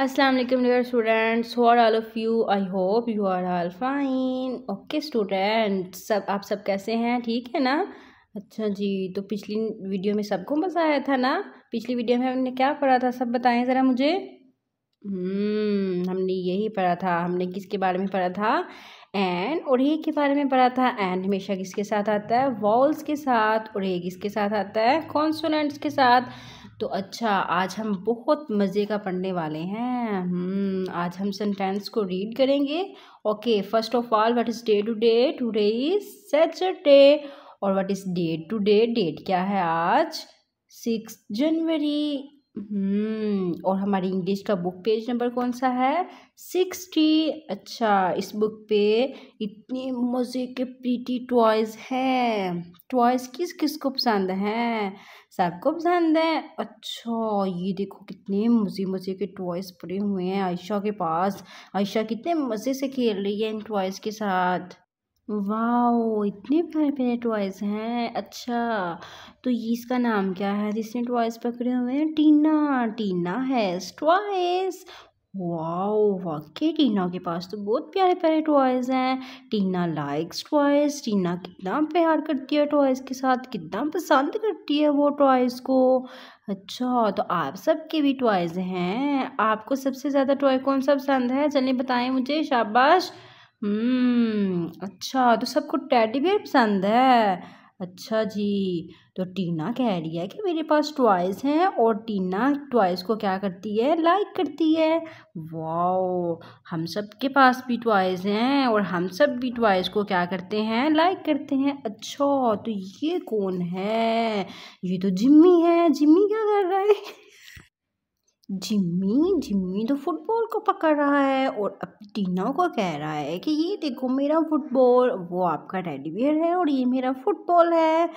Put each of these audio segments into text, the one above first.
अस्सलाम वालेकुम dear students who are all of you I hope you are all fine okay student सब आप सब कैसे हैं ठीक है ना अच्छा जी तो पिछली वीडियो में सबको मज़ा आया था ना पिछली वीडियो में हमने क्या पढ़ा था सब बताएं ज़रा मुझे हम्म, हमने यही पढ़ा था हमने किसके बारे में पढ़ा था एंड और ये के बारे में पढ़ा था एंड हमेशा किसके साथ आता है वॉल्स के साथ और ये किसके साथ आता है कॉन्सोनेंट्स के साथ तो अच्छा आज हम बहुत मज़े का पढ़ने वाले हैं हम्म, आज हम सेंटेंस को रीड करेंगे okay first of all what is day to day today is Saturday और what is day to day date क्या है आज सिक्स जनवरी हम्म और हमारी इंग्लिश का बुक पेज नंबर कौन सा है सिक्सटी अच्छा इस बुक पे इतने मज़े के प्रीटी टॉयज़ हैं टॉयज़ किस किस को पसंद हैं सबको पसंद है अच्छा ये देखो कितने मज़े मज़े के टॉयज़ पड़े हुए हैं आयशा के पास आयशा कितने मज़े से खेल रही है इन टॉयज़ के साथ वाओ इतने प्यारे प्यारे टॉयज़ हैं अच्छा तो ये इसका नाम क्या है जिसने टॉयज़ पकड़े हुए हैं टीना टीना है टॉयज़ वाओ वाकई टीना के पास तो बहुत प्यारे प्यारे टॉयज़ हैं टीना लाइक्स टॉयज़ टीना कितना प्यार करती है टॉयज़ के साथ कितना पसंद करती है वो टॉयज़ को अच्छा तो आप सबके भी टॉयज़ हैं आपको सबसे ज़्यादा टॉय कौन सा पसंद है चलिए बताएं मुझे शाबाश हम्म, अच्छा तो सबको टैडी बेयर पसंद है अच्छा जी तो टीना कह रही है कि मेरे पास टॉयज़ हैं और टीना टॉयज़ को क्या करती है लाइक करती है वाओ हम सब के पास भी टॉयज़ हैं और हम सब भी टॉयज़ को क्या करते हैं लाइक करते हैं अच्छा तो ये कौन है ये तो जिम्मी है जिम्मी क्या कर रहा है जिम्मी जिम्मी तो फुटबॉल को पकड़ रहा है और अब टीना को कह रहा है कि ये देखो मेरा फुटबॉल वो आपका टेडीबियर है और ये मेरा फुटबॉल है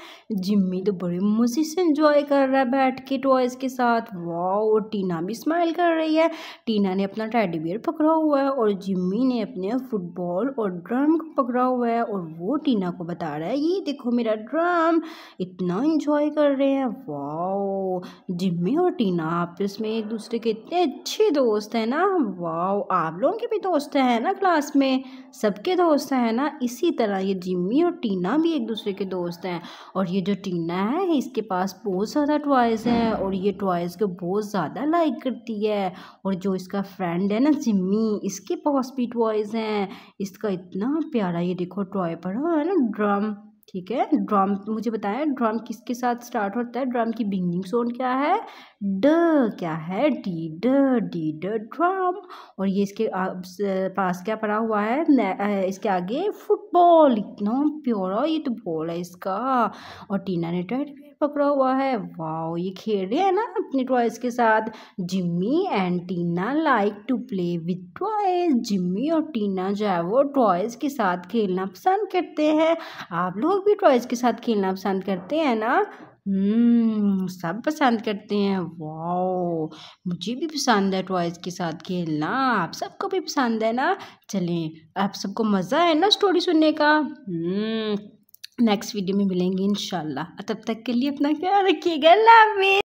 जिम्मी तो बड़े मज़े से इंजॉय कर रहा है बैठ के टॉयज़ के साथ वाह और टीना भी स्माइल कर रही है टीना ने अपना टेडीबियर पकड़ा हुआ है और जिम्मी ने अपने फुटबॉल और ड्रम को पकड़ा हुआ है और वो टीना को बता रहा है ये देखो मेरा ड्रम इतना इंजॉय कर रहे हैं वाह जिम्मी और टीना आपस में एक दूसरे दूसरे के इतने अच्छे दोस्त हैं ना वाओ आप लोगों के भी दोस्त हैं ना क्लास में सबके दोस्त हैं ना इसी तरह ये जिम्मी और टीना भी एक दूसरे के दोस्त हैं और ये जो टीना है इसके पास बहुत ज़्यादा टॉयज़ हैं और ये टॉयज़ को बहुत ज़्यादा लाइक करती है और जो इसका फ्रेंड है ना जिम्मी इसके पास भी टॉयज़ हैं इसका इतना प्यारा ये देखो टॉय पड़ा है ना ड्रम ठीक है ड्रम मुझे बताएं ड्रम किसके साथ स्टार्ट होता है ड्रम की बिगनिंग सोन क्या है ड क्या है डी ड डी ड ड्रम और ये इसके पास क्या पड़ा हुआ है इसके आगे फुटबॉल इतना प्योरा ये तो बॉल है इसका और टीना ने ट्वेट पकड़ा हुआ है वाओ ये खेल रहे हैं ना अपने टॉयज के साथ Jimmy and Tina like to play with toys Jimmy और टीना जो है वो टॉयज के साथ खेलना पसंद करते हैं आप लोग भी टॉयज के साथ खेलना पसंद करते हैं ना हम्म सब पसंद करते हैं वाओ मुझे भी पसंद है टॉयज़ के साथ खेलना आप सबको भी पसंद है ना चलें आप सबको मज़ा है ना स्टोरी सुनने का हम्म नेक्स्ट वीडियो में मिलेंगे इन तब तक के लिए अपना ख्याल रखिएगा अल्लाह हाफिज़